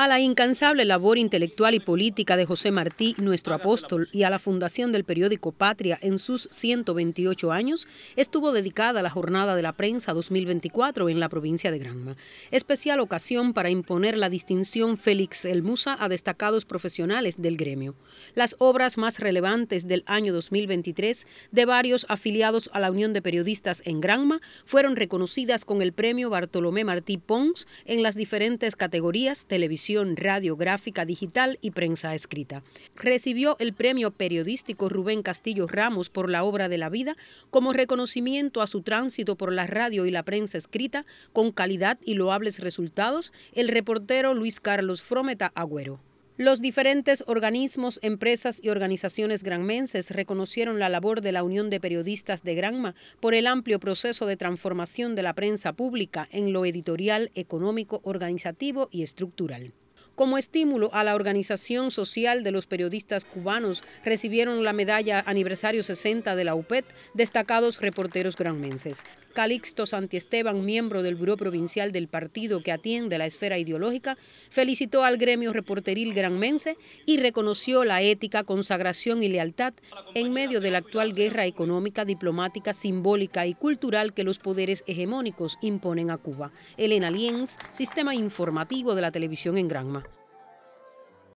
A la incansable labor intelectual y política de José Martí, nuestro apóstol, y a la fundación del periódico Patria en sus 128 años, estuvo dedicada la Jornada de la Prensa 2024 en la provincia de Granma. Especial ocasión para imponer la distinción Félix El Musa a destacados profesionales del gremio. Las obras más relevantes del año 2023 de varios afiliados a la Unión de Periodistas en Granma fueron reconocidas con el premio Bartolomé Martí Pons en las diferentes categorías televisión radiográfica digital y prensa escrita. Recibió el premio periodístico Rubén Castillo Ramos por la obra de la vida como reconocimiento a su tránsito por la radio y la prensa escrita con calidad y loables resultados el reportero Luis Carlos Frometa Agüero. Los diferentes organismos, empresas y organizaciones granmenses reconocieron la labor de la Unión de Periodistas de Granma por el amplio proceso de transformación de la prensa pública en lo editorial, económico, organizativo y estructural. Como estímulo a la organización social de los periodistas cubanos, recibieron la medalla aniversario 60 de la UPET destacados reporteros granmenses. Calixto Santiesteban, miembro del Buró Provincial del partido que atiende la esfera ideológica, felicitó al gremio reporteril granmense y reconoció la ética, consagración y lealtad en medio de la actual guerra económica, diplomática, simbólica y cultural que los poderes hegemónicos imponen a Cuba. Elena Lienz, Sistema Informativo de la Televisión en Granma.